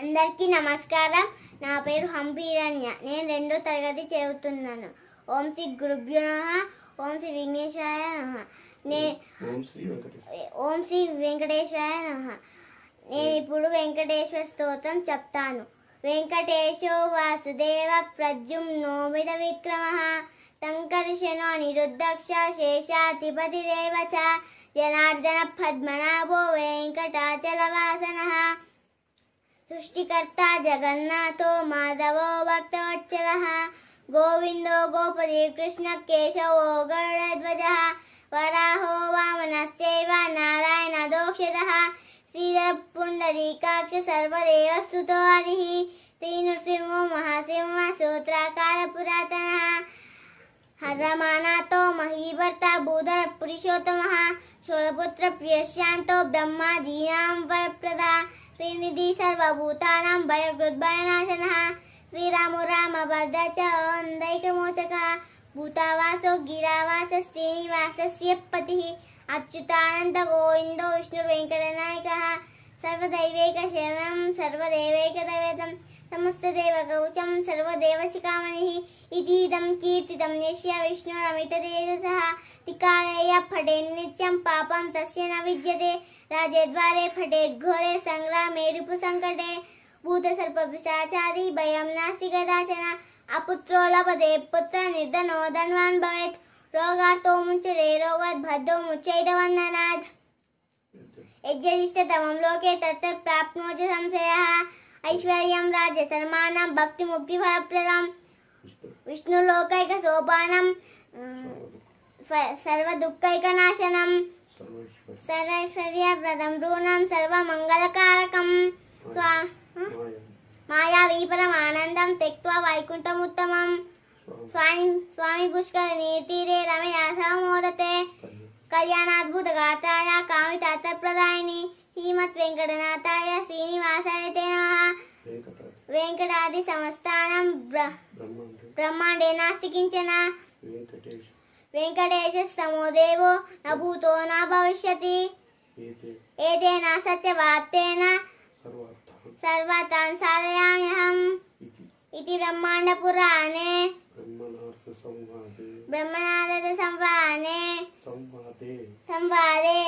అందరికీ నమస్కారం నా పేరు హంపీరణ్య నేను రెండో తరగతి చదువుతున్నాను ఓం శ్రీ గురుభ్యున నమ ఓం శ్రీ విఘ్నేశ్వర నమ నే ఓం శ్రీ వెంకటేశ్వరాయ నమ నేను ఇప్పుడు వెంకటేశ్వర స్తోత్రం చెప్తాను వెంకటేశో వాసుదేవ నోమిద విక్రమ సంకర్షణో నిరుద్ధక్ష దేవచ జనార్దన పద్మనాభో వాసన सृष्टिकर्ता जगन्नाथो माधवो भक्तवत्सलः गोविन्दो कृष्ण कृष्णकेशवो गरुडध्वजः वराहो वामनश्चैव नारायणदोक्षितः श्रीधरपुण्डरीकाक्ष सर्वदेवस्तुतो हरिः श्रीनृसिंहो महासिंह सूत्राकार पुरातनः हरमानातो महीभर्ता भूधर पुरुषोत्तमः शूलपुत्र प्रियशान्तो ब्रह्मादीनां वरप्रदा श्रीनिधि सर्वभूतानां भयकृद्भयनाशनः श्रीरामो रामभद्र च ओन्दैकमोचकः भूतावासो गिरावासः श्रीनिवासस्य पतिः अच्युतानन्दगोविन्दो विष्णुर्वेङ्कटनायकः सर्वदैवैकशरणं सर्वदैवैकदैवतम् समस्तदेवगौचं सर्वदेवशिखामणिः इतीदं कीर्तितं यस्य विष्णुरमिततेजसः फटे फटेन्नित्यं पापं तस्य न विद्यते राजद्वारे फटेद्घोरे सङ्ग्रामे रिपुसङ्कटे भूतसर्पपिशाचादि भयं नास्ति कदाचन अपुत्रो लभते पुत्रनिर्धनो धन्वान् भवेत् रोगार्थो मुच्यते रोगद्भद्रो मुच्यैतवन्दनात् यज्यरिष्टतमं लोके तत्र प्राप्नोति संशयः ఐశ్వర్యం రాజ్య సన్మానం భక్తి ముక్తి ఫలప్రదం విష్ణులోకైక సోపానం సర్వ దుఃఖైక నాశనం సర్వైశ్వర్యప్రదం ఋణం మంగళకారకం స్వా మాయా వీపరం ఆనందం తెక్వా వైకుంఠముత్తమం స్వామి స్వామి పుష్కర నీతిరే రమయాసమోదతే కళ్యాణాద్భుత గాతాయ కామితార్థ ప్రదాయని శ్రీమత్ వెంకటనాథాయ శ్రీనివాసాయ వెంకటాది సంస్థానం బ్రహ్మాండే నాస్తికించిన వెంకటేశ సమోదేవో నభూతో నా భవిష్యతి ఏదైనా సత్య వార్తేన సర్వతాన్ సాధయామ్యహం ఇది బ్రహ్మాండ పురాణే బ్రహ్మనాథ సంవాదే సంవాదే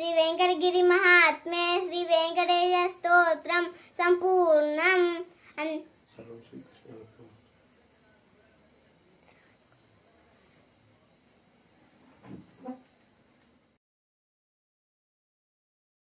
श्री वेंकटगिरी महात्म्य श्री वेंकटेश स्त्रोत्र संपूर्ण